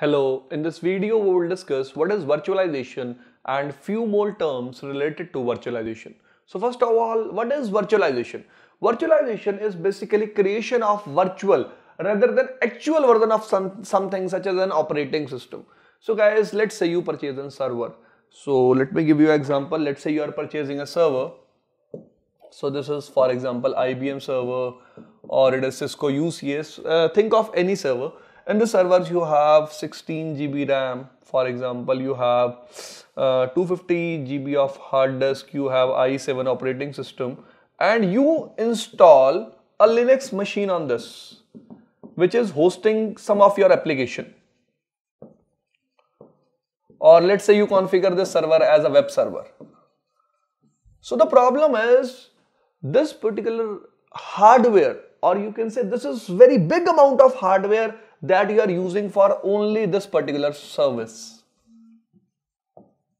Hello, in this video we will discuss what is virtualization and few more terms related to virtualization. So first of all, what is virtualization? Virtualization is basically creation of virtual rather than actual version of some, something such as an operating system. So guys, let's say you purchase a server. So let me give you an example. Let's say you are purchasing a server. So this is for example IBM server or it is Cisco UCS. Uh, think of any server in the servers you have 16 GB RAM for example you have uh, 250 GB of hard disk you have i7 operating system and you install a Linux machine on this which is hosting some of your application or let's say you configure this server as a web server. So the problem is this particular hardware or you can say this is very big amount of hardware that you are using for only this particular service.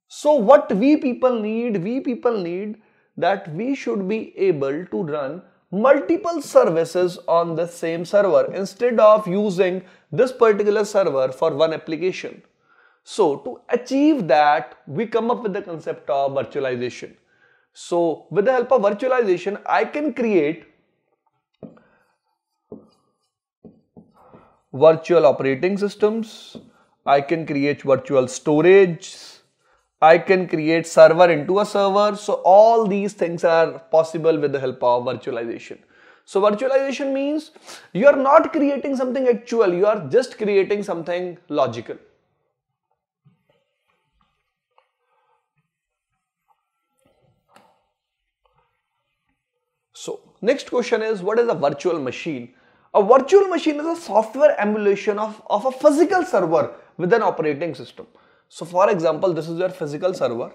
So what we people need, we people need that we should be able to run multiple services on the same server instead of using this particular server for one application. So to achieve that, we come up with the concept of virtualization. So with the help of virtualization, I can create virtual operating systems. I can create virtual storage. I can create server into a server. So all these things are possible with the help of virtualization. So virtualization means you are not creating something actual, you are just creating something logical. So next question is what is a virtual machine? A virtual machine is a software emulation of, of a physical server with an operating system. So for example, this is your physical server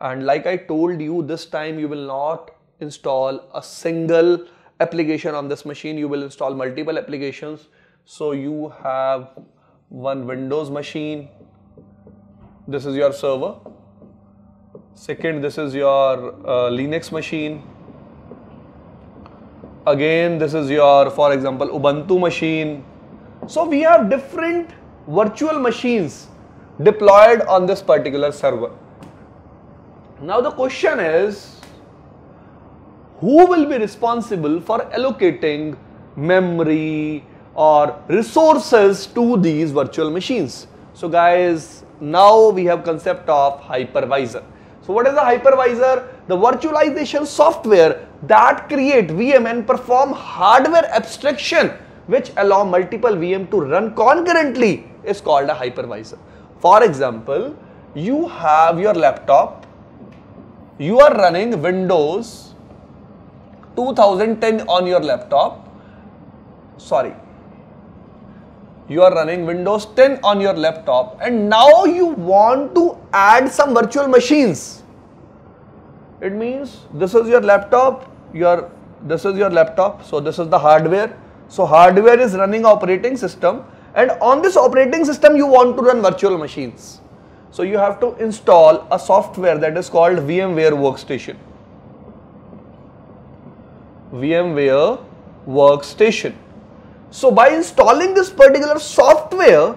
and like I told you this time you will not install a single application on this machine, you will install multiple applications. So you have one Windows machine, this is your server. Second, this is your uh, Linux machine again this is your for example ubuntu machine so we have different virtual machines deployed on this particular server now the question is who will be responsible for allocating memory or resources to these virtual machines so guys now we have concept of hypervisor so what is a hypervisor the virtualization software that create VM and perform hardware abstraction which allow multiple VM to run concurrently is called a hypervisor. For example, you have your laptop, you are running Windows 2010 on your laptop, sorry, you are running Windows 10 on your laptop and now you want to add some virtual machines it means this is your laptop your this is your laptop so this is the hardware so hardware is running operating system and on this operating system you want to run virtual machines so you have to install a software that is called VMware workstation VMware workstation so by installing this particular software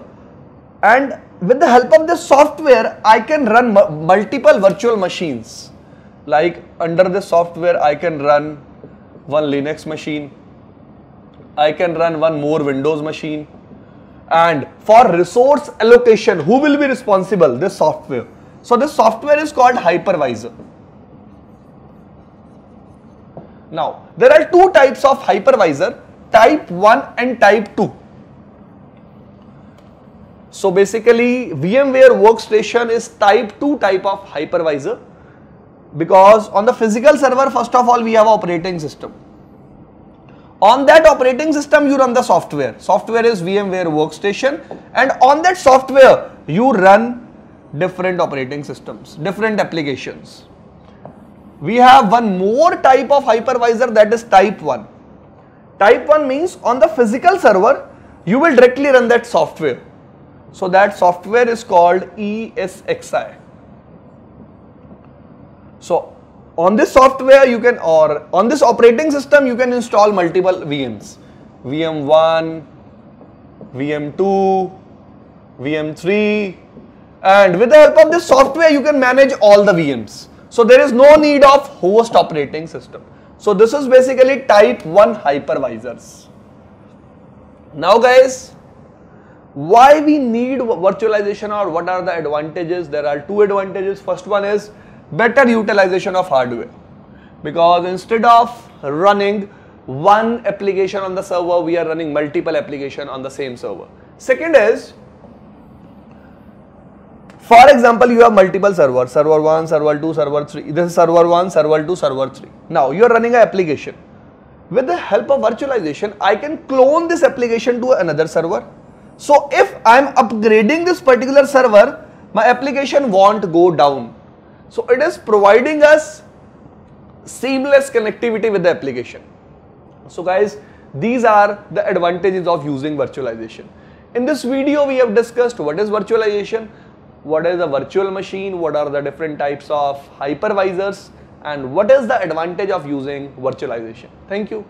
and with the help of this software I can run multiple virtual machines like under the software I can run one Linux machine I can run one more Windows machine and for resource allocation who will be responsible this software so this software is called hypervisor now there are two types of hypervisor type 1 and type 2 so basically VMware workstation is type 2 type of hypervisor because on the physical server first of all we have operating system on that operating system you run the software software is vmware workstation and on that software you run different operating systems different applications we have one more type of hypervisor that is type 1 type 1 means on the physical server you will directly run that software so that software is called ESXi so on this software you can or on this operating system you can install multiple VMs. VM1, VM2, VM3 and with the help of this software you can manage all the VMs. So there is no need of host operating system. So this is basically type 1 hypervisors. Now guys, why we need virtualization or what are the advantages? There are two advantages. First one is better utilization of hardware because instead of running one application on the server we are running multiple application on the same server second is for example you have multiple servers server 1 server 2 server 3 this is server 1 server 2 server 3 now you are running an application with the help of virtualization i can clone this application to another server so if i am upgrading this particular server my application won't go down so it is providing us seamless connectivity with the application. So guys, these are the advantages of using virtualization. In this video, we have discussed what is virtualization, what is a virtual machine, what are the different types of hypervisors, and what is the advantage of using virtualization. Thank you.